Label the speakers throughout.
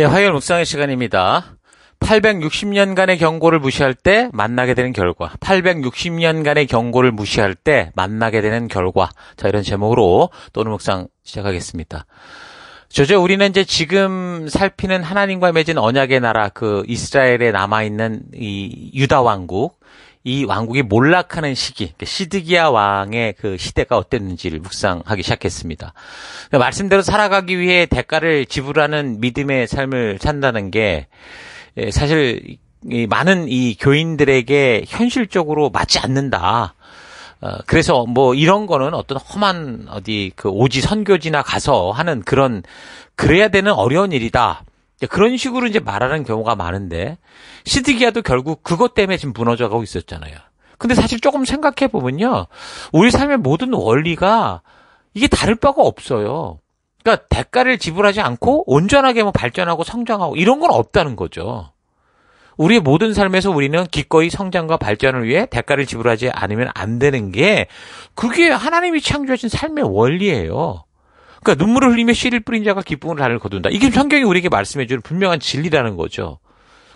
Speaker 1: 예, 화요일 묵상의 시간입니다. 860년간의 경고를 무시할 때 만나게 되는 결과. 860년간의 경고를 무시할 때 만나게 되는 결과. 자, 이런 제목으로 또 오늘 묵상 시작하겠습니다. 저제 우리는 이제 지금 살피는 하나님과 맺은 언약의 나라, 그 이스라엘에 남아있는 이 유다왕국, 이 왕국이 몰락하는 시기, 그러니까 시드기야 왕의 그 시대가 어땠는지를 묵상하기 시작했습니다. 그러니까 말씀대로 살아가기 위해 대가를 지불하는 믿음의 삶을 산다는 게 예, 사실 많은 이 교인들에게 현실적으로 맞지 않는다. 어, 그래서 뭐 이런 거는 어떤 험한 어디 그 오지 선교지나 가서 하는 그런 그래야 되는 어려운 일이다. 예, 그런 식으로 이제 말하는 경우가 많은데 시드기아도 결국 그것 때문에 지금 무너져가고 있었잖아요. 근데 사실 조금 생각해 보면요, 우리 삶의 모든 원리가 이게 다를 바가 없어요. 그러니까 대가를 지불하지 않고 온전하게 뭐 발전하고 성장하고 이런 건 없다는 거죠. 우리의 모든 삶에서 우리는 기꺼이 성장과 발전을 위해 대가를 지불하지 않으면 안 되는 게 그게 하나님이 창조하신 삶의 원리예요. 그러니까 눈물을 흘리며 씨를 뿌린 자가 기쁨을 하를 거둔다. 이게 성경이 우리에게 말씀해 주는 분명한 진리라는 거죠.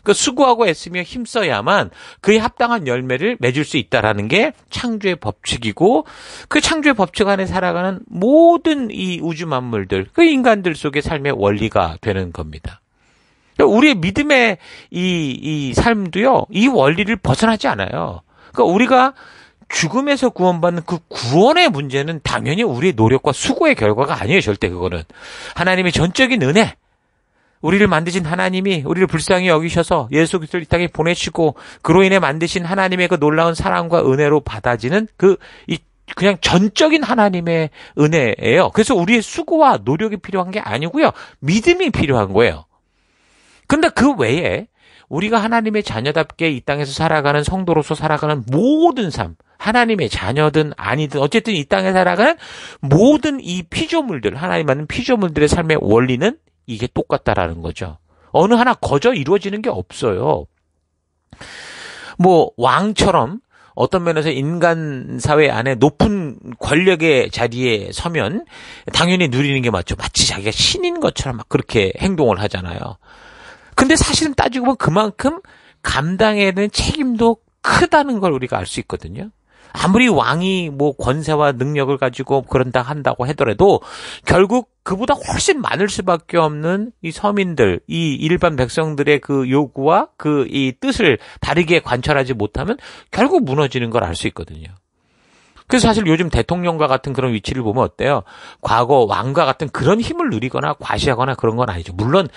Speaker 1: 그니까 수고하고 애쓰며 힘써야만 그의 합당한 열매를 맺을 수 있다라는 게 창조의 법칙이고 그 창조의 법칙 안에 살아가는 모든 이 우주 만물들, 그 인간들 속의 삶의 원리가 되는 겁니다. 그러니까 우리의 믿음의 이, 이 삶도요, 이 원리를 벗어나지 않아요. 그러니까 우리가 죽음에서 구원받는 그 구원의 문제는 당연히 우리의 노력과 수고의 결과가 아니에요. 절대 그거는. 하나님의 전적인 은혜. 우리를 만드신 하나님이 우리를 불쌍히 여기셔서 예수 그리스도를 이 땅에 보내시고 그로 인해 만드신 하나님의 그 놀라운 사랑과 은혜로 받아지는 그이 그냥 전적인 하나님의 은혜예요. 그래서 우리의 수고와 노력이 필요한 게 아니고요. 믿음이 필요한 거예요. 근데 그 외에 우리가 하나님의 자녀답게 이 땅에서 살아가는 성도로서 살아가는 모든 삶, 하나님의 자녀든 아니든 어쨌든 이 땅에 살아가는 모든 이 피조물들, 하나님 만든 피조물들의 삶의 원리는 이게 똑같다라는 거죠. 어느 하나 거저 이루어지는 게 없어요. 뭐 왕처럼 어떤 면에서 인간 사회 안에 높은 권력의 자리에 서면 당연히 누리는 게 맞죠. 마치 자기가 신인 것처럼 막 그렇게 행동을 하잖아요. 근데 사실은 따지고 보면 그만큼 감당해야 되는 책임도 크다는 걸 우리가 알 수 있거든요. 아무리 왕이 뭐 권세와 능력을 가지고 그런다 한다고 하더라도 결국 그보다 훨씬 많을 수밖에 없는 이 서민들, 이 일반 백성들의 그 요구와 그 이 뜻을 다르게 관철하지 못하면 결국 무너지는 걸 알 수 있거든요. 그래서 사실 요즘 대통령과 같은 그런 위치를 보면 어때요? 과거 왕과 같은 그런 힘을 누리거나 과시하거나 그런 건 아니죠. 물론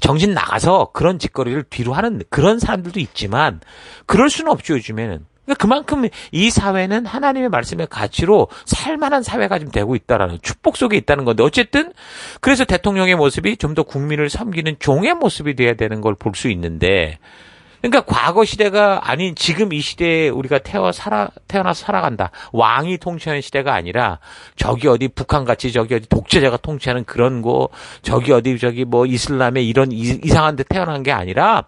Speaker 1: 정신 나가서 그런 짓거리를 뒤로 하는 그런 사람들도 있지만 그럴 수는 없죠 요즘에는. 그러니까 그만큼 이 사회는 하나님의 말씀의 가치로 살만한 사회가 지금 되고 있다라는 축복 속에 있다는 건데 어쨌든 그래서 대통령의 모습이 좀 더 국민을 섬기는 종의 모습이 돼야 되는 걸 볼 수 있는데 그러니까 과거 시대가 아닌 지금 이 시대에 우리가 태어 살아 태어나 살아간다. 왕이 통치하는 시대가 아니라 저기 어디 북한 같이 저기 어디 독재자가 통치하는 그런 곳 저기 어디 저기 뭐 이슬람의 이런 이, 이상한 데 태어난 게 아니라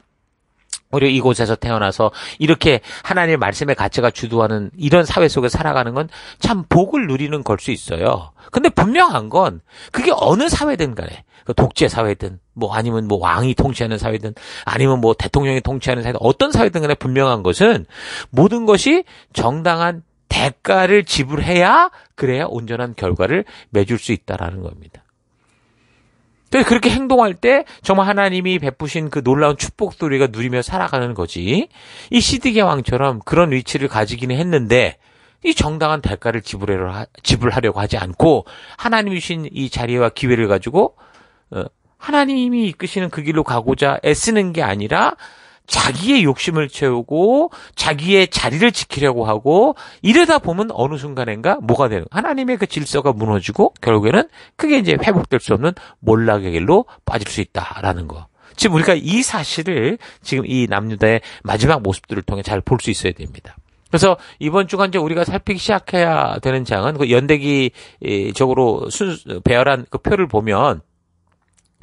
Speaker 1: 오히려 이곳에서 태어나서 이렇게 하나님의 말씀의 가치가 주도하는 이런 사회 속에 살아가는 건 참 복을 누리는 걸 수 있어요. 근데 분명한 건 그게 어느 사회든 간에 그 독재 사회든 뭐 아니면 뭐 왕이 통치하는 사회든 아니면 뭐 대통령이 통치하는 사회든 어떤 사회든 간에 분명한 것은 모든 것이 정당한 대가를 지불해야 그래야 온전한 결과를 맺을 수 있다라는 겁니다. 그래서 그렇게 행동할 때 정말 하나님이 베푸신 그 놀라운 축복도 우리가 누리며 살아가는 거지. 이 시드게 왕처럼 그런 위치를 가지기는 했는데 이 정당한 대가를 지불하, 지불하려고 하지 않고 하나님이 주신 이 자리와 기회를 가지고 어, 하나님이 이끄시는 그 길로 가고자 애쓰는 게 아니라 자기의 욕심을 채우고 자기의 자리를 지키려고 하고 이러다 보면 어느 순간인가 뭐가 되는 하나님의 그 질서가 무너지고 결국에는 그게 이제 회복될 수 없는 몰락의 길로 빠질 수 있다라는 거. 지금 우리가 이 사실을 지금 이 남유다의 마지막 모습들을 통해 잘 볼 수 있어야 됩니다. 그래서 이번 주간 이제 우리가 살피기 시작해야 되는 장은 그 연대기적으로 순, 배열한 그 표를 보면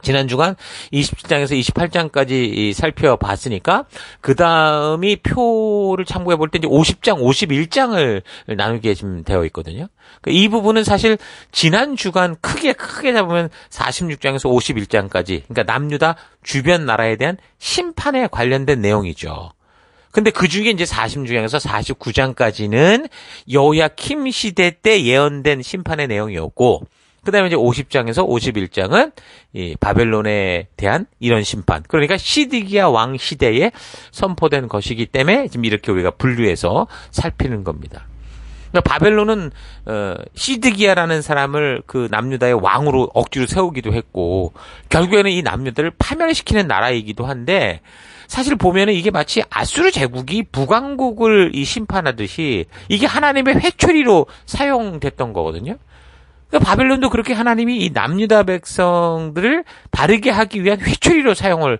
Speaker 1: 지난 주간 27장에서 28장까지 살펴봤으니까 그 다음이 표를 참고해 볼 때 이제 50장, 51장을 나누게 지금 되어 있거든요. 그러니까 이 부분은 사실 지난 주간 크게 크게 잡으면 46장에서 51장까지 그러니까 남유다 주변 나라에 대한 심판에 관련된 내용이죠. 근데 그 중에 이제 46장에서 49장까지는 여호야킴 시대 때 예언된 심판의 내용이었고 그 다음에 이제 50장에서 51장은 이 바벨론에 대한 이런 심판. 그러니까 시디기아왕 시대에 선포된 것이기 때문에 지금 이렇게 우리가 분류해서 살피는 겁니다. 그러니까 바벨론은 어, 시드기아라는 사람을 그 남유다의 왕으로 억지로 세우기도 했고 결국에는 이 남유다를 파멸시키는 나라이기도 한데 사실 보면은 이게 마치 아수르 제국이 부강국을 이 심판하듯이 이게 하나님의 회초리로 사용됐던 거거든요. 그러니까 바벨론도 그렇게 하나님이 이 남유다 백성들을 바르게 하기 위한 휘초리로 사용을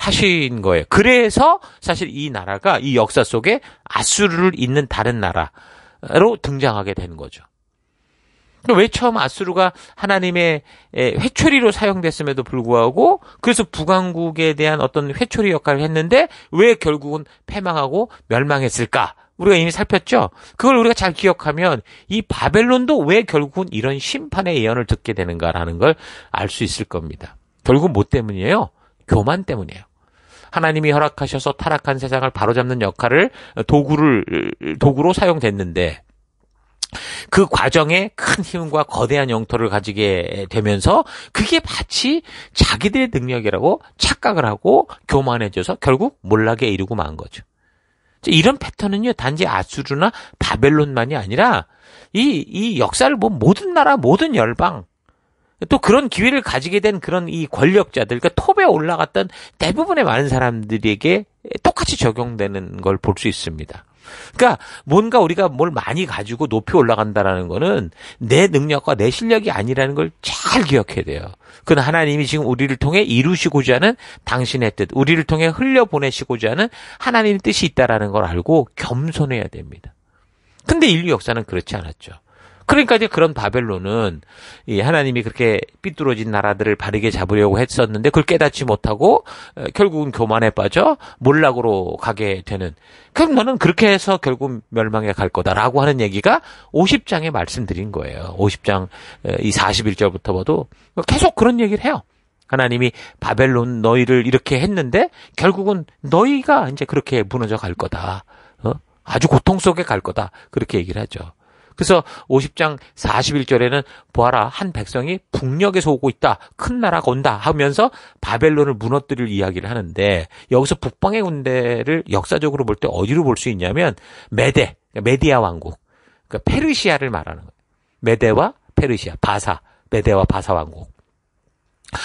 Speaker 1: 하신 거예요. 그래서 사실 이 나라가 이 역사 속에 아수르를 잇는 다른 나라로 등장하게 되는 거죠. 왜 처음 아수르가 하나님의 회초리로 사용됐음에도 불구하고 그래서 북왕국에 대한 어떤 회초리 역할을 했는데 왜 결국은 패망하고 멸망했을까? 우리가 이미 살폈죠. 그걸 우리가 잘 기억하면 이 바벨론도 왜 결국은 이런 심판의 예언을 듣게 되는가라는 걸 알 수 있을 겁니다. 결국 뭐 때문이에요? 교만 때문이에요. 하나님이 허락하셔서 타락한 세상을 바로잡는 역할을 도구를 도구로 사용됐는데 그 과정에 큰 힘과 거대한 영토를 가지게 되면서 그게 마치 자기들의 능력이라고 착각을 하고 교만해져서 결국 몰락에 이르고 만 거죠. 이런 패턴은요, 단지 아수르나 바벨론만이 아니라 이, 이 역사를 뭐 모든 나라, 모든 열방, 또 그런 기회를 가지게 된 그런 이 권력자들, 그러니까 톱에 올라갔던 대부분의 많은 사람들에게 똑같이 적용되는 걸 볼 수 있습니다. 그러니까 뭔가 우리가 뭘 많이 가지고 높이 올라간다라는 거는 내 능력과 내 실력이 아니라는 걸 잘 기억해야 돼요. 그건 하나님이 지금 우리를 통해 이루시고자 하는 당신의 뜻, 우리를 통해 흘려보내시고자 하는 하나님의 뜻이 있다라는 걸 알고 겸손해야 됩니다. 근데 인류 역사는 그렇지 않았죠. 그러니까 이제 그런 바벨론은 이 하나님이 그렇게 삐뚤어진 나라들을 바르게 잡으려고 했었는데 그걸 깨닫지 못하고 어, 결국은 교만에 빠져 몰락으로 가게 되는 그럼 너는 그렇게 해서 결국 멸망에 갈 거다라고 하는 얘기가 50장에 말씀드린 거예요. 50장 어, 이 41절부터 봐도 계속 그런 얘기를 해요. 하나님이 바벨론 너희를 이렇게 했는데 결국은 너희가 이제 그렇게 무너져 갈 거다. 어? 아주 고통 속에 갈 거다. 그렇게 얘기를 하죠. 그래서 50장 41절에는 보아라 한 백성이 북녘에서 오고 있다. 큰 나라가 온다 하면서 바벨론을 무너뜨릴 이야기를 하는데 여기서 북방의 군대를 역사적으로 볼 때 어디로 볼 수 있냐면 메데, 그러니까 메디아 왕국. 그러니까 페르시아를 말하는 거예요. 메데와 페르시아, 바사, 메데와 바사 왕국.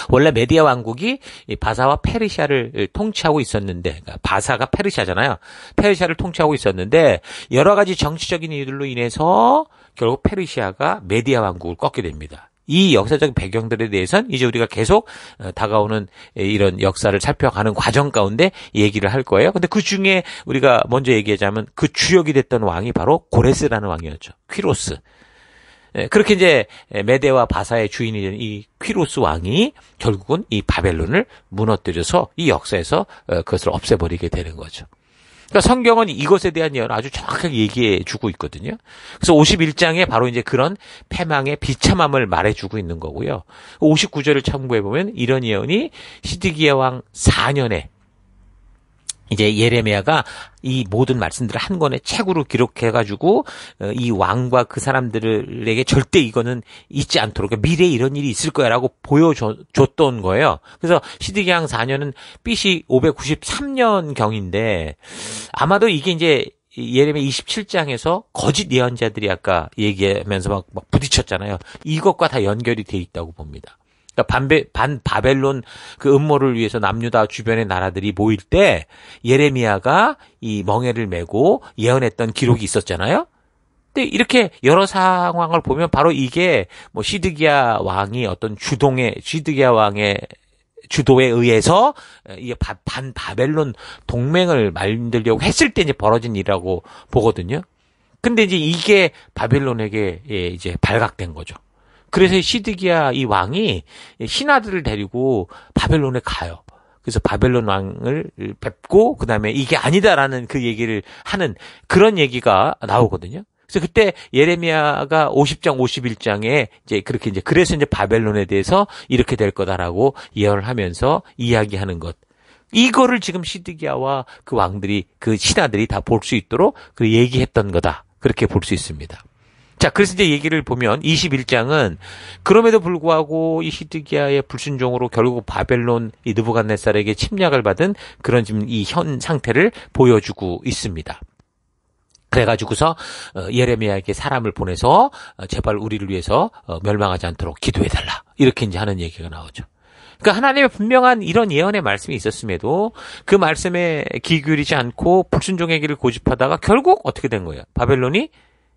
Speaker 1: 원래 메디아 왕국이 바사와 페르시아를 통치하고 있었는데, 그러니까 바사가 페르시아잖아요. 페르시아를 통치하고 있었는데 여러 가지 정치적인 이유들로 인해서 결국 페르시아가 메디아 왕국을 꺾게 됩니다. 이 역사적인 배경들에 대해서는 이제 우리가 계속 어, 다가오는 이런 역사를 살펴가는 과정 가운데 얘기를 할 거예요. 근데 그 중에 우리가 먼저 얘기하자면 그 주역이 됐던 왕이 바로 고레스라는 왕이었죠. 퀴로스. 예, 그렇게 이제 메데와 바사의 주인이 된 이 퀴로스 왕이 결국은 이 바벨론을 무너뜨려서 이 역사에서 어, 그것을 없애버리게 되는 거죠. 그러니까 성경은 이것에 대한 예언 아주 정확하게 얘기해 주고 있거든요. 그래서 51장에 바로 이제 그런 패망의 비참함을 말해 주고 있는 거고요. 59절을 참고해 보면 이런 예언이 시드기야왕 4년에 이제 예레미야가 이 모든 말씀들을 한 권의 책으로 기록해가지고 어, 이 왕과 그 사람들에게 절대 이거는 잊지 않도록 그러니까 미래에 이런 일이 있을 거야라고 보여줬던 거예요. 그래서 시드기왕 4년은 BC 593년 경인데 아마도 이게 이제 예레미야 27장에서 거짓 예언자들이 아까 얘기하면서 막, 막 부딪혔잖아요. 이것과 다 연결이 돼 있다고 봅니다. 그러니까 반베, 반 바벨론 그 음모를 위해서 남유다 주변의 나라들이 모일 때 예레미야가 이 멍해를 메고 예언했던 기록이 있었잖아요. 근데 이렇게 여러 상황을 보면 바로 이게 뭐 시드기야 왕이 어떤 주동의 시드기야 왕의 주도에 의해서 이게 반 바벨론 동맹을 만들려고 했을 때 이제 벌어진 일이라고 보거든요. 근데 이제 이게 바벨론에게 예, 이제 발각된 거죠. 그래서 시드기야 이 왕이 신하들을 데리고 바벨론에 가요. 그래서 바벨론 왕을 뵙고 그다음에 이게 아니다라는 그 얘기를 하는 그런 얘기가 나오거든요. 그래서 그때 예레미야가 50장 51장에 이제 그렇게 이제 그래서 이제 바벨론에 대해서 이렇게 될 거다라고 예언을 하면서 이야기하는 것. 이거를 지금 시드기야와 그 왕들이 그 신하들이 다 볼 수 있도록 그 얘기했던 거다. 그렇게 볼 수 있습니다. 자, 그래서 이제 얘기를 보면 21장은 그럼에도 불구하고 이 히드기야의 불순종으로 결국 바벨론 이 느부갓네살에게 침략을 받은 그런 지금 이 현 상태를 보여주고 있습니다. 그래가지고서 어, 예레미야에게 사람을 보내서 어, 제발 우리를 위해서 어, 멸망하지 않도록 기도해달라 이렇게 이제 하는 얘기가 나오죠. 그러니까 하나님의 분명한 이런 예언의 말씀이 있었음에도 그 말씀에 귀 기울이지 않고 불순종의 길을 고집하다가 결국 어떻게 된 거예요? 바벨론이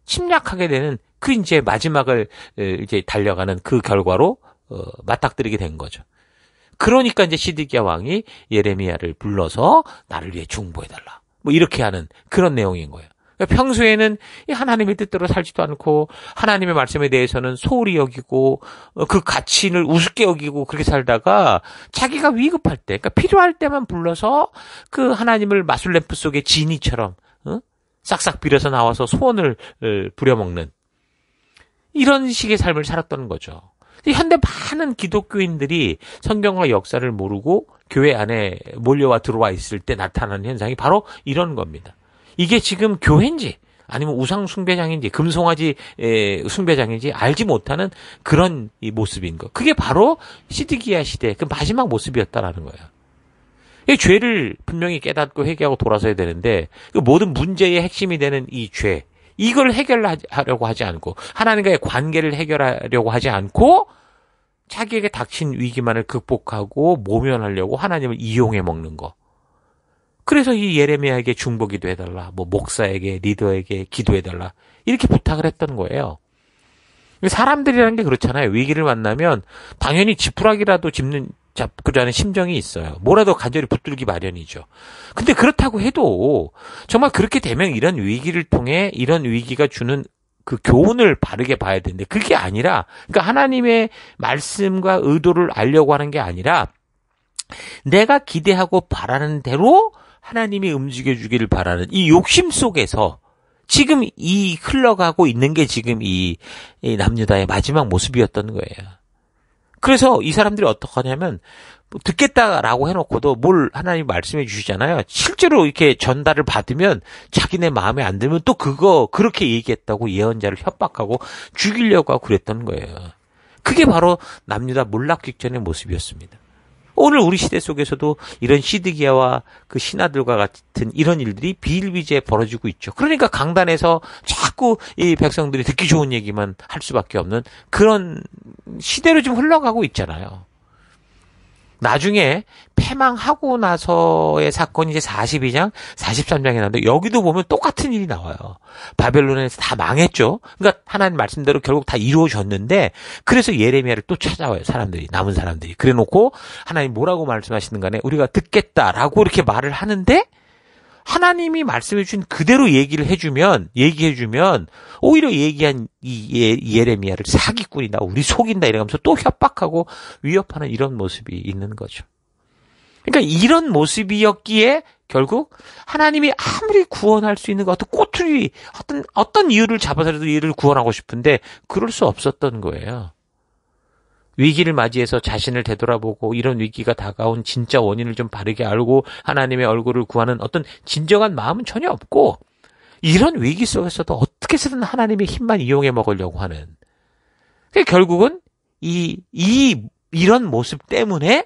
Speaker 1: 침략하게 되는 그 이제 마지막을 이제 달려가는 그 결과로 어, 맞닥뜨리게 된 거죠. 그러니까 이제 시드기야 왕이 예레미야를 불러서 나를 위해 중보해달라. 뭐 이렇게 하는 그런 내용인 거예요. 그러니까 평소에는 하나님의 뜻대로 살지도 않고 하나님의 말씀에 대해서는 소홀히 여기고 어, 그 가치를 우습게 여기고 그렇게 살다가 자기가 위급할 때, 그러니까 필요할 때만 불러서 그 하나님을 마술램프 속의 지니처럼 싹싹 빌어서 나와서 소원을 어, 부려먹는 이런 식의 삶을 살았던 거죠. 현대 많은 기독교인들이 성경과 역사를 모르고 교회 안에 몰려와 들어와 있을 때 나타나는 현상이 바로 이런 겁니다. 이게 지금 교회인지 아니면 우상 숭배장인지 금송아지 숭배장인지 알지 못하는 그런 모습인 거. 그게 바로 시드기야 시대 그 마지막 모습이었다라는 거예요. 이 죄를 분명히 깨닫고 회개하고 돌아서야 되는데 그 모든 문제의 핵심이 되는 이 죄. 이걸 해결하려고 하지 않고 하나님과의 관계를 해결하려고 하지 않고 자기에게 닥친 위기만을 극복하고 모면하려고 하나님을 이용해 먹는 거. 그래서 이 예레미야에게 중보기도 해달라, 뭐 목사에게, 리더에게 기도해달라 이렇게 부탁을 했던 거예요. 사람들이라는 게 그렇잖아요. 위기를 만나면 당연히 지푸라기라도 짚는 잡고자 는 심정이 있어요. 뭐라도 간절히 붙들기 마련이죠. 근데 그렇다고 해도 정말 그렇게 되면 이런 위기를 통해 이런 위기가 주는 그 교훈을 바르게 봐야 되는데 그게 아니라 그러니까 하나님의 말씀과 의도를 알려고 하는 게 아니라 내가 기대하고 바라는 대로 하나님이 움직여 주기를 바라는 이 욕심 속에서 지금 이 흘러가고 있는 게 지금 이, 이 남유다의 마지막 모습이었던 거예요. 그래서 이 사람들이 어떡하냐면 뭐 듣겠다라고 해놓고도 뭘 하나님 말씀해 주시잖아요. 실제로 이렇게 전달을 받으면 자기네 마음에 안 들면 또 그거 그렇게 얘기했다고 예언자를 협박하고 죽이려고 고 그랬던 거예요. 그게 바로 남유다 몰락 직전의 모습이었습니다. 오늘 우리 시대 속에서도 이런 시드기야와 그 신하들과 같은 이런 일들이 비일비재 벌어지고 있죠. 그러니까 강단에서 자꾸 이 백성들이 듣기 좋은 얘기만 할 수밖에 없는 그런 시대로 좀 흘러가고 있잖아요. 나중에 패망하고 나서의 사건이 이제 42장, 43장에 나는데 여기도 보면 똑같은 일이 나와요. 바벨론에서 다 망했죠. 그러니까 하나님 말씀대로 결국 다 이루어졌는데 그래서 예레미야를 또 찾아와요. 사람들이 남은 사람들이 그래 놓고 하나님 뭐라고 말씀하시는 간에 우리가 듣겠다라고 이렇게 말을 하는데 하나님이 말씀해 주신 그대로 얘기를 해주면 얘기해 주면 오히려 얘기한 이 예, 레미야를 사기꾼이다 우리 속인다 이러면서 또 협박하고 위협하는 이런 모습이 있는 거죠. 그러니까 이런 모습이었기에 결국 하나님이 아무리 구원할 수 있는 것 어떤 꼬투리 어떤 어떤 이유를 잡아서라도 이를 구원하고 싶은데 그럴 수 없었던 거예요. 위기를 맞이해서 자신을 되돌아보고 이런 위기가 다가온 진짜 원인을 좀 바르게 알고 하나님의 얼굴을 구하는 어떤 진정한 마음은 전혀 없고 이런 위기 속에서도 어떻게 든 하나님의 힘만 이용해 먹으려고 하는 그러니까 결국은 이, 이, 이런 모습 때문에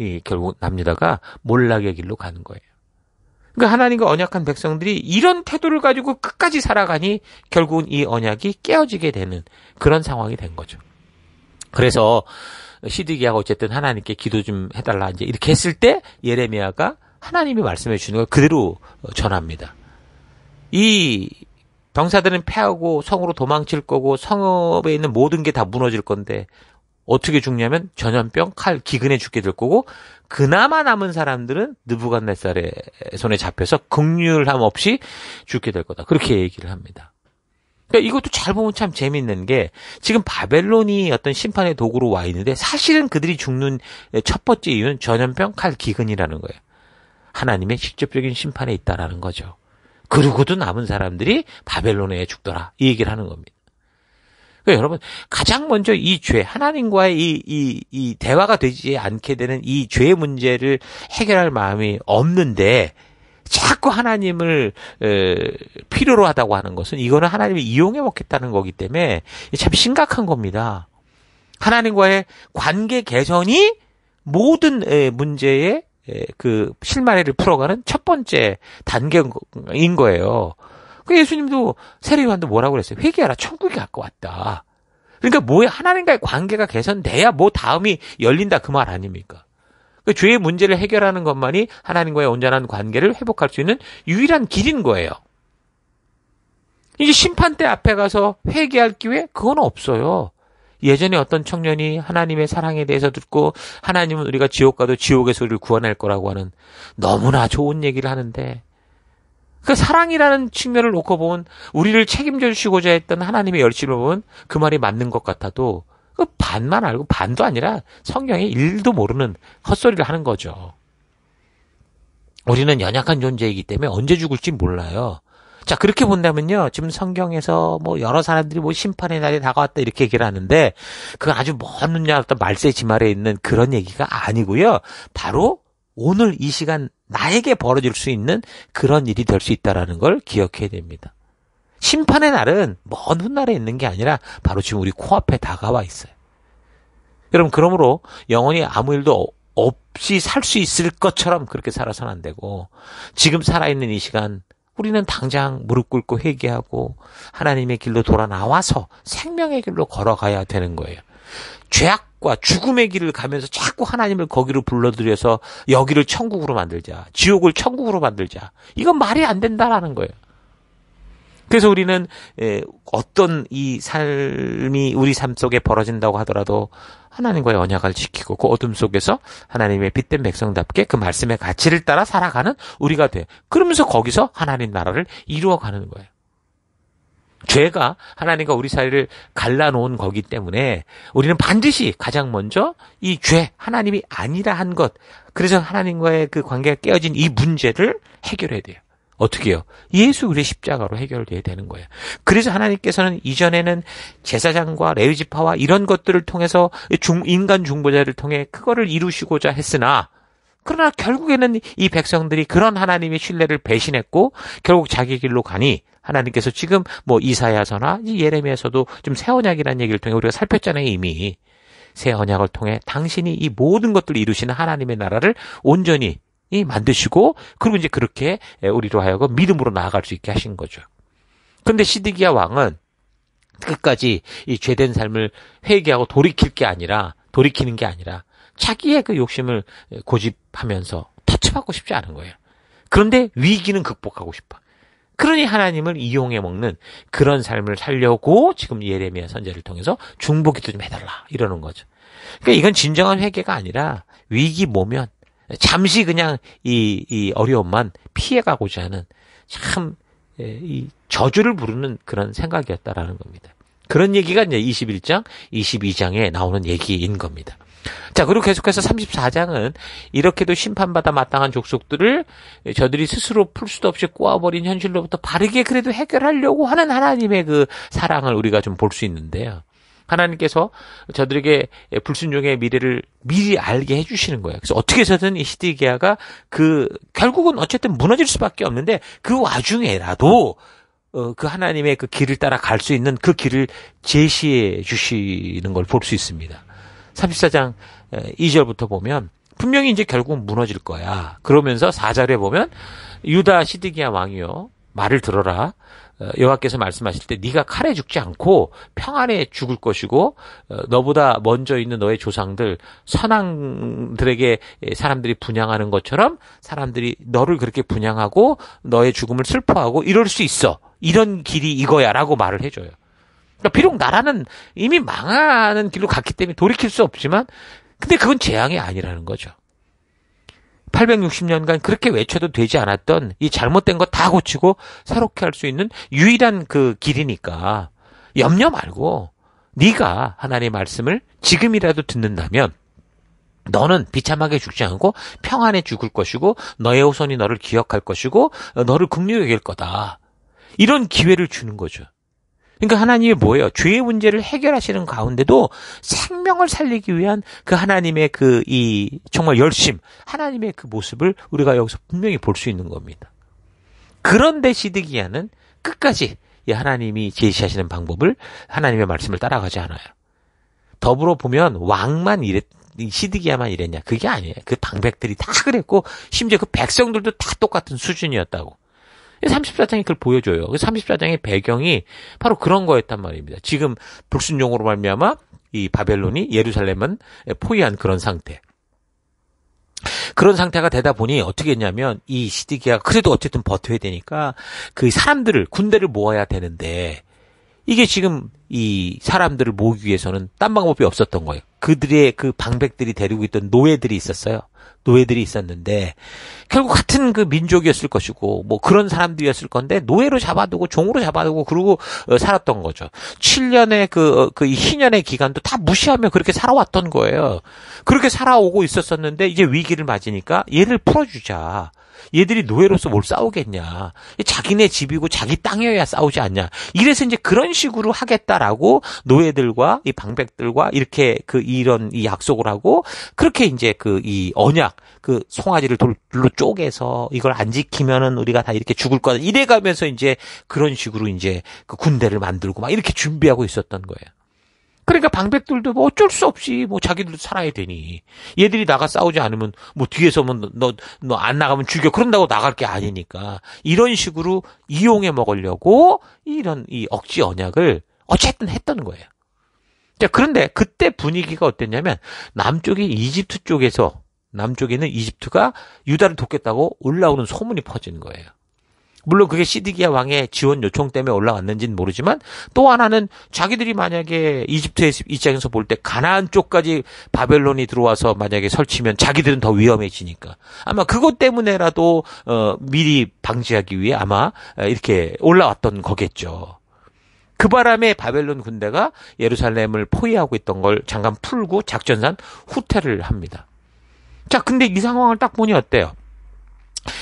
Speaker 1: 이, 결국 남유다가 몰락의 길로 가는 거예요. 그러니까 하나님과 언약한 백성들이 이런 태도를 가지고 끝까지 살아가니 결국은 이 언약이 깨어지게 되는 그런 상황이 된 거죠. 그래서 시드기하고 어쨌든 하나님께 기도 좀 해달라 이제 이렇게 했을 때 예레미야가 하나님이 말씀해 주는 걸 그대로 전합니다. 이 병사들은 패하고 성으로 도망칠 거고 성읍에 있는 모든 게 다 무너질 건데 어떻게 죽냐면 전염병, 칼, 기근에 죽게 될 거고 그나마 남은 사람들은 느부갓네살의 손에 잡혀서 극률함 없이 죽게 될 거다. 그렇게 얘기를 합니다. 그러니까 이것도 잘 보면 참 재밌는 게 지금 바벨론이 어떤 심판의 도구로 와 있는데 사실은 그들이 죽는 첫 번째 이유는 전염병 칼 기근이라는 거예요. 하나님의 직접적인 심판에 있다라는 거죠. 그러고도 남은 사람들이 바벨론에 죽더라 이 얘기를 하는 겁니다. 그러니까 여러분 가장 먼저 이 죄 하나님과의 이, 이, 이 대화가 되지 않게 되는 이죄의 문제를 해결할 마음이 없는데 자꾸 하나님을 필요로 하다고 하는 것은 이거는 하나님을 이용해 먹겠다는 거기 때문에 참 심각한 겁니다. 하나님과의 관계 개선이 모든 문제의 그 실마리를 풀어가는 첫 번째 단계인 거예요. 그 예수님도 세례요한도 뭐라고 그랬어요? 회개하라 천국이 가까웠다. 그러니까 뭐야 하나님과의 관계가 개선돼야 뭐 다음이 열린다 그 말 아닙니까? 그 죄의 문제를 해결하는 것만이 하나님과의 온전한 관계를 회복할 수 있는 유일한 길인 거예요. 이제 심판 대 앞에 가서 회개할 기회 그건 없어요. 예전에 어떤 청년이 하나님의 사랑에 대해서 듣고 하나님은 우리가 지옥 가도 지옥에서 우리를 구원할 거라고 하는 너무나 좋은 얘기를 하는데 그 사랑이라는 측면을 놓고 본 우리를 책임져 주시고자 했던 하나님의 열심을 보면 그 말이 맞는 것 같아도 그 반만 알고 반도 아니라 성경의 일도 모르는 헛소리를 하는 거죠. 우리는 연약한 존재이기 때문에 언제 죽을지 몰라요. 자, 그렇게 본다면요. 지금 성경에서 뭐 여러 사람들이 뭐 심판의 날이 다가왔다 이렇게 얘기를 하는데 그 아주 먼 훗날 어떤 말세 지말에 있는 그런 얘기가 아니고요. 바로 오늘 이 시간 나에게 벌어질 수 있는 그런 일이 될 수 있다라는 걸 기억해야 됩니다. 심판의 날은 먼 훗날에 있는 게 아니라 바로 지금 우리 코앞에 다가와 있어요. 여러분, 그러므로 영원히 아무 일도 없이 살 수 있을 것처럼 그렇게 살아서는 안 되고, 지금 살아있는 이 시간, 우리는 당장 무릎 꿇고 회개하고, 하나님의 길로 돌아 나와서 생명의 길로 걸어가야 되는 거예요. 죄악과 죽음의 길을 가면서 자꾸 하나님을 거기로 불러들여서 여기를 천국으로 만들자, 지옥을 천국으로 만들자. 이건 말이 안 된다라는 거예요. 그래서 우리는 예, 어떤 이 삶이 우리 삶 속에 벌어진다고 하더라도 하나님과의 언약을 지키고 그 어둠 속에서 하나님의 빛된 백성답게 그 말씀의 가치를 따라 살아가는 우리가 돼. 그러면서 거기서 하나님 나라를 이루어가는 거예요. 죄가 하나님과 우리 사이를 갈라놓은 거기 때문에 우리는 반드시 가장 먼저 이 죄, 하나님이 아니라 한 것, 그래서 하나님과의 그 관계가 깨어진 이 문제를 해결해야 돼요. 어떻게 해요? 예수 그리 십자가로 해결돼야 되는 거예요. 그래서 하나님께서는 이전에는 제사장과 레위지파와 이런 것들을 통해서 중, 인간 중보자를 통해 그거를 이루시고자 했으나 그러나 결국에는 이 백성들이 그런 하나님의 신뢰를 배신했고 결국 자기 길로 가니 하나님께서 지금 뭐 이사야서나 예레미야서도 좀 새 언약이라는 얘기를 통해 우리가 살폈잖아요 이미 새 언약을 통해 당신이 이 모든 것들을 이루시는 하나님의 나라를 온전히 만드시고 그리고 이제 그렇게 우리로 하여금 믿음으로 나아갈 수 있게 하신 거죠. 그런데 시드기야 왕은 끝까지 이 죄된 삶을 회개하고 돌이킬 게 아니라 돌이키는 게 아니라 자기의 그 욕심을 고집하면서 터치받고 싶지 않은 거예요. 그런데 위기는 극복하고 싶어. 그러니 하나님을 이용해 먹는 그런 삶을 살려고 지금 예레미야 선제를 통해서 중보기도 좀 해달라 이러는 거죠. 그러니까 이건 진정한 회개가 아니라 위기 모면 잠시 그냥 이, 이 어려움만 피해가고자 하는 참, 예, 이 저주를 부르는 그런 생각이었다라는 겁니다. 그런 얘기가 이제 21장, 22장에 나오는 얘기인 겁니다. 자, 그리고 계속해서 34장은 이렇게도 심판받아 마땅한 족속들을 저들이 스스로 풀 수도 없이 꼬아버린 현실로부터 바르게 그래도 해결하려고 하는 하나님의 그 사랑을 우리가 좀 볼 수 있는데요. 하나님께서 저들에게 불순종의 미래를 미리 알게 해주시는 거예요. 그래서 어떻게 해서든 이시드기아가그 결국은 어쨌든 무너질 수밖에 없는데 그 와중에라도 어, 그 하나님의 그 길을 따라 갈 수 있는 그 길을 제시해 주시는 걸 볼 수 있습니다. 34장 2절부터 보면 분명히 이제 결국은 무너질 거야. 그러면서 4절에 보면 유다 시드기아 왕이요 말을 들어라. 어, 여호와께서 말씀하실 때 네가 칼에 죽지 않고 평안에 죽을 것이고 어, 너보다 먼저 있는 너의 조상들 선왕들에게 예, 사람들이 분양하는 것처럼 사람들이 너를 그렇게 분양하고 너의 죽음을 슬퍼하고 이럴 수 있어. 이런 길이 이거야라고 말을 해줘요. 그러니까 비록 나라는 이미 망하는 길로 갔기 때문에 돌이킬 수 없지만 근데 그건 재앙이 아니라는 거죠. 860년간 그렇게 외쳐도 되지 않았던 이 잘못된 거 다 고치고 새롭게 할 수 있는 유일한 그 길이니까 염려 말고 네가 하나님의 말씀을 지금이라도 듣는다면 너는 비참하게 죽지 않고 평안에 죽을 것이고 너의 후손이 너를 기억할 것이고 너를 긍휼히 여길 거다. 이런 기회를 주는 거죠. 그러니까 하나님이 뭐예요? 죄의 문제를 해결하시는 가운데도 생명을 살리기 위한 그 하나님의 그 이 정말 열심, 하나님의 그 모습을 우리가 여기서 분명히 볼 수 있는 겁니다. 그런데 시드기야는 끝까지 이 하나님이 제시하시는 방법을 하나님의 말씀을 따라가지 않아요. 더불어 보면 왕만 이랬 시드기야만 이랬냐 그게 아니에요. 그 방백들이 다 그랬고 심지어 그 백성들도 다 똑같은 수준이었다고. 34장이 그걸 보여줘요. 34장의 그 배경이 바로 그런 거였단 말입니다. 지금 불순용으로 말미암아 이 바벨론이 예루살렘은 포위한 그런 상태. 그런 상태가 되다 보니 어떻게 했냐면 이 시디기가 그래도 어쨌든 버텨야 되니까 그 사람들을 군대를 모아야 되는데 이게 지금 이 사람들을 모으기 위해서는 딴 방법이 없었던 거예요. 그들의 그 방백들이 데리고 있던 노예들이 있었어요. 노예들이 있었는데 결국 같은 그 민족이었을 것이고 뭐 그런 사람들이었을 건데 노예로 잡아두고 종으로 잡아두고 그러고 어, 살았던 거죠. 7년의 그그 그, 어, 그 희년의 기간도 다 무시하며 그렇게 살아왔던 거예요. 그렇게 살아오고 있었었는데 이제 위기를 맞으니까 얘를 풀어주자. 얘들이 노예로서 뭘 싸우겠냐. 자기네 집이고 자기 땅이어야 싸우지 않냐. 이래서 이제 그런 식으로 하겠다라고 노예들과 이 방백들과 이렇게 그 이런 이 약속을 하고 그렇게 이제 그 이 언약 그 송아지를 돌로 쪼개서 이걸 안 지키면은 우리가 다 이렇게 죽을 거다. 이래 가면서 이제 그런 식으로 이제 그 군대를 만들고 막 이렇게 준비하고 있었던 거예요. 그러니까 방백들도 뭐 어쩔 수 없이 뭐 자기들도 살아야 되니 얘들이 나가 싸우지 않으면 뭐 뒤에서 뭐 너 너 안 나가면 죽여 그런다고 나갈 게 아니니까 이런 식으로 이용해 먹으려고 이런 이 억지 언약을 어쨌든 했던 거예요. 자 그런데 그때 분위기가 어땠냐면 남쪽이 이집트 쪽에서 남쪽에는 이집트가 유다를 돕겠다고 올라오는 소문이 퍼지는 거예요. 물론 그게 시디기아 왕의 지원 요청 때문에 올라왔는지는 모르지만 또 하나는 자기들이 만약에 이집트의 입장에서 볼 때 가나안 쪽까지 바벨론이 들어와서 만약에 설치면 자기들은 더 위험해지니까 아마 그것 때문에라도 어 미리 방지하기 위해 아마 이렇게 올라왔던 거겠죠. 그 바람에 바벨론 군대가 예루살렘을 포위하고 있던 걸 잠깐 풀고 작전산 후퇴를 합니다. 자, 근데 이 상황을 딱 보니 어때요?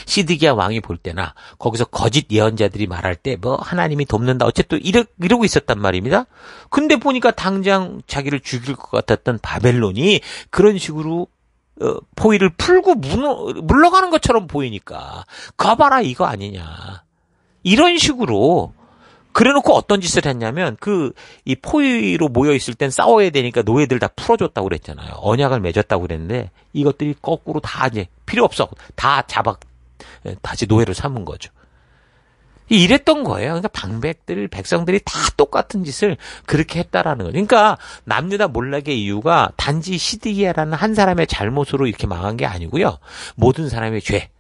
Speaker 1: 시드기야 왕이 볼 때나 거기서 거짓 예언자들이 말할 때 뭐 하나님이 돕는다 어쨌든 이러, 이러고 있었단 말입니다. 근데 보니까 당장 자기를 죽일 것 같았던 바벨론이 그런 식으로 어, 포위를 풀고 무너, 물러가는 것처럼 보이니까 가봐라 이거 아니냐 이런 식으로 그래놓고 어떤 짓을 했냐면 그 이 포위로 모여 있을 땐 싸워야 되니까 노예들 다 풀어줬다고 그랬잖아요. 언약을 맺었다고 그랬는데 이것들이 거꾸로 다 이제 필요 없어 다 잡아 예, 다시 노예로 삼은 거죠. 이랬던 거예요. 그러니까 방백들, 백성들이 다 똑같은 짓을 그렇게 했다라는 거죠. 그러니까 남녀다 몰락의 이유가 단지 시디기야라는 한 사람의 잘못으로 이렇게 망한 게 아니고요. 모든 사람의 죄.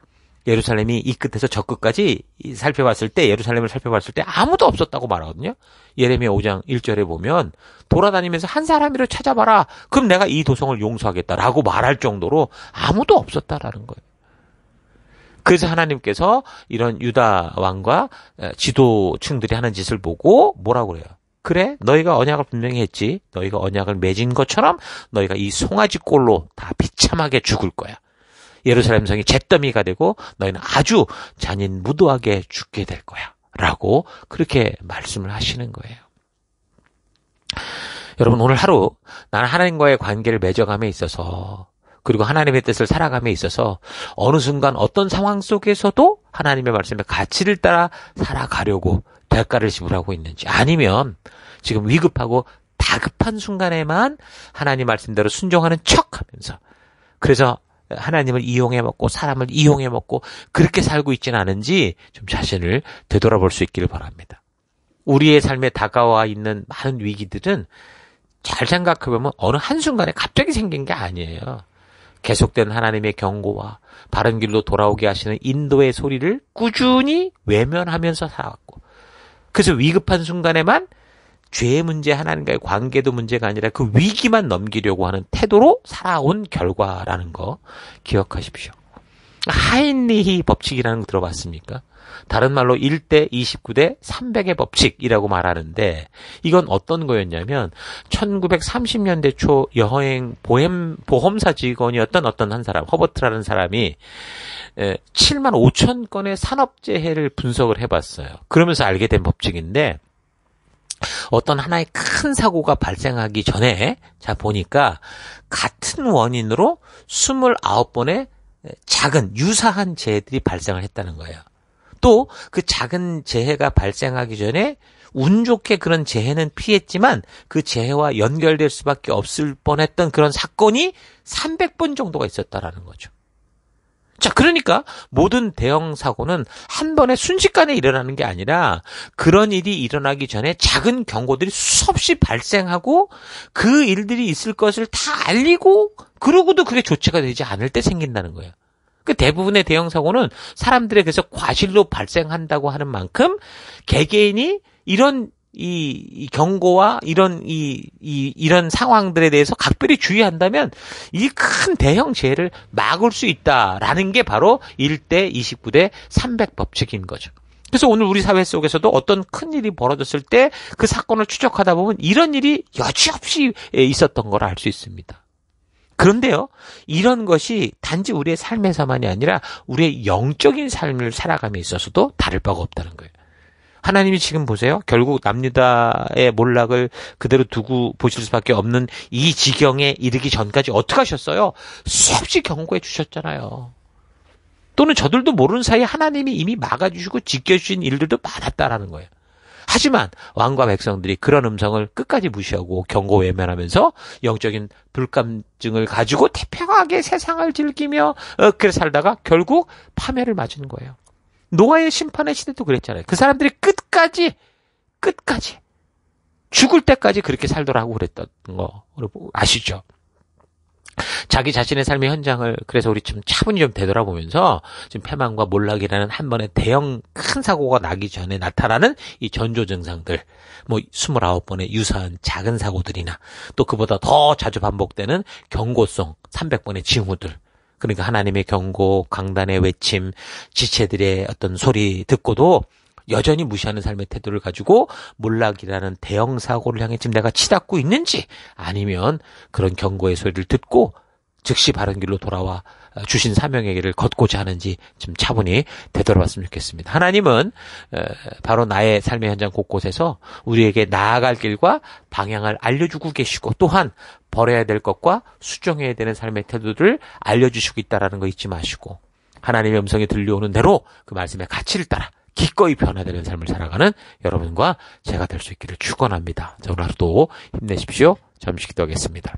Speaker 1: 예루살렘이 이 끝에서 저 끝까지 살펴봤을 때 예루살렘을 살펴봤을 때 아무도 없었다고 말하거든요. 예레미야 5장 1절에 보면 돌아다니면서 한 사람이를 찾아봐라. 그럼 내가 이 도성을 용서하겠다라고 말할 정도로 아무도 없었다라는 거예요. 그래서 하나님께서 이런 유다 왕과 지도층들이 하는 짓을 보고 뭐라고 그래요? 그래 너희가 언약을 분명히 했지 너희가 언약을 맺은 것처럼 너희가 이 송아지 꼴로 다 비참하게 죽을 거야 예루살렘 성이 잿더미가 되고 너희는 아주 잔인 무도하게 죽게 될 거야 라고 그렇게 말씀을 하시는 거예요 여러분 오늘 하루 나는 하나님과의 관계를 맺어감에 있어서 그리고 하나님의 뜻을 살아감에 있어서 어느 순간 어떤 상황 속에서도 하나님의 말씀의 가치를 따라 살아가려고 대가를 지불하고 있는지 아니면 지금 위급하고 다급한 순간에만 하나님 말씀대로 순종하는 척 하면서 그래서 하나님을 이용해 먹고 사람을 이용해 먹고 그렇게 살고 있지는 않은지 좀 자신을 되돌아볼 수 있기를 바랍니다. 우리의 삶에 다가와 있는 많은 위기들은 잘 생각해보면 어느 한순간에 갑자기 생긴 게 아니에요. 계속된 하나님의 경고와 바른 길로 돌아오게 하시는 인도의 소리를 꾸준히 외면하면서 살아왔고 그래서 위급한 순간에만 죄의 문제 하나님과의 관계도 문제가 아니라 그 위기만 넘기려고 하는 태도로 살아온 결과라는 거 기억하십시오. 하인리히 법칙이라는 거 들어봤습니까? 다른 말로 1대 29대 300의 법칙이라고 말하는데 이건 어떤 거였냐면 1930년대 초 여행 보험 보험사 직원이었던 어떤 한 사람 허버트라는 사람이 7만 5천 건의 산업재해를 분석을 해봤어요. 그러면서 알게 된 법칙인데 어떤 하나의 큰 사고가 발생하기 전에 자 보니까 같은 원인으로 29번의 작은 유사한 재해들이 발생을 했다는 거예요. 또 그 작은 재해가 발생하기 전에 운 좋게 그런 재해는 피했지만 그 재해와 연결될 수밖에 없을 뻔했던 그런 사건이 300번 정도가 있었다라는 거죠. 자, 그러니까 모든 대형 사고는 한 번에 순식간에 일어나는 게 아니라 그런 일이 일어나기 전에 작은 경고들이 수없이 발생하고 그 일들이 있을 것을 다 알리고 그러고도 그게 조치가 되지 않을 때 생긴다는 거예요. 그 대부분의 대형 사고는 사람들의그래서 과실로 발생한다고 하는 만큼 개개인이 이런 이, 이, 경고와 이런 이, 이 이런 상황들에 대해서 각별히 주의한다면 이 큰 대형 재해를 막을 수 있다라는 게 바로 1대 29대 300 법칙인 거죠. 그래서 오늘 우리 사회 속에서도 어떤 큰 일이 벌어졌을 때 그 사건을 추적하다 보면 이런 일이 여지없이 있었던 걸 알 수 있습니다. 그런데요, 이런 것이 단지 우리의 삶에서만이 아니라 우리의 영적인 삶을 살아감에 있어서도 다를 바가 없다는 거예요. 하나님이 지금 보세요. 결국 남유다의 몰락을 그대로 두고 보실 수밖에 없는 이 지경에 이르기 전까지 어떻게 하셨어요? 수없이 경고해 주셨잖아요. 또는 저들도 모르는 사이에 하나님이 이미 막아주시고 지켜주신 일들도 많았다라는 거예요. 하지만 왕과 백성들이 그런 음성을 끝까지 무시하고 경고 외면하면서 영적인 불감증을 가지고 태평하게 세상을 즐기며 어, 그래 살다가 결국 파멸을 맞은 거예요. 노아의 심판의 시대도 그랬잖아요. 그 사람들이 끝까지 끝까지 죽을 때까지 그렇게 살더라고 그랬던 거 아시죠? 자기 자신의 삶의 현장을 그래서 우리 좀 차분히 좀 되돌아보면서 지금 패망과 몰락이라는 한 번의 대형 큰 사고가 나기 전에 나타나는 이 전조 증상들 뭐 29번의 유사한 작은 사고들이나 또 그보다 더 자주 반복되는 경고성 300번의 징후들 그러니까 하나님의 경고, 강단의 외침, 지체들의 어떤 소리 듣고도 여전히 무시하는 삶의 태도를 가지고 몰락이라는 대형 사고를 향해 지금 내가 치닫고 있는지 아니면 그런 경고의 소리를 듣고 즉시 바른 길로 돌아와 주신 사명의 길을 걷고자 하는지 좀 차분히 되돌아봤으면 좋겠습니다. 하나님은 어, 바로 나의 삶의 현장 곳곳에서 우리에게 나아갈 길과 방향을 알려주고 계시고 또한 버려야 될 것과 수정해야 되는 삶의 태도를 알려주시고 있다라는 거 잊지 마시고 하나님의 음성이 들려오는 대로 그 말씀의 가치를 따라 기꺼이 변화되는 삶을 살아가는 여러분과 제가 될 수 있기를 축원합니다. 자, 오늘 하루도 힘내십시오. 잠시 기도하겠습니다.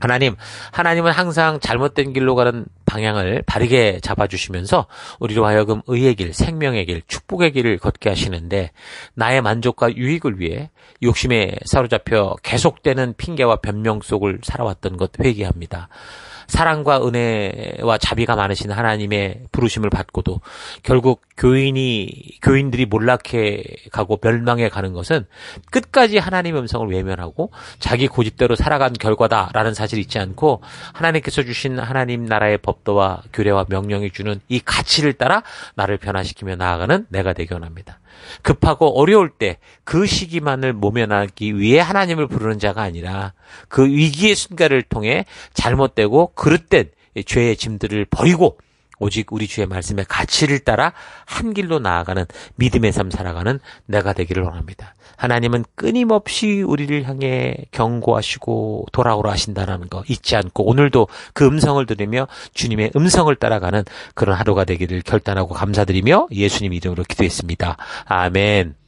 Speaker 1: 하나님, 하나님은 항상 잘못된 길로 가는 방향을 바르게 잡아주시면서 우리로 하여금 의의 길, 생명의 길, 축복의 길을 걷게 하시는데 나의 만족과 유익을 위해 욕심에 사로잡혀 계속되는 핑계와 변명 속을 살아왔던 것 회개합니다. 사랑과 은혜와 자비가 많으신 하나님의 부르심을 받고도 결국 교인이 교인들이 몰락해 가고 멸망해 가는 것은 끝까지 하나님의 음성을 외면하고 자기 고집대로 살아간 결과다라는 사실 잊지 않고 하나님께서 주신 하나님 나라의 법 법도와 규례와 명령이 주는 이 가치를 따라 나를 변화시키며 나아가는 내가 되기 원합니다. 급하고 어려울 때 그 시기만을 모면하기 위해 하나님을 부르는 자가 아니라 그 위기의 순간을 통해 잘못되고 그릇된 죄의 짐들을 버리고 오직 우리 주의 말씀의 가치를 따라 한 길로 나아가는 믿음의 삶 살아가는 내가 되기를 원합니다. 하나님은 끊임없이 우리를 향해 경고하시고 돌아오라 하신다는 거 잊지 않고 오늘도 그 음성을 들으며 주님의 음성을 따라가는 그런 하루가 되기를 결단하고 감사드리며 예수님 이름으로 기도했습니다. 아멘.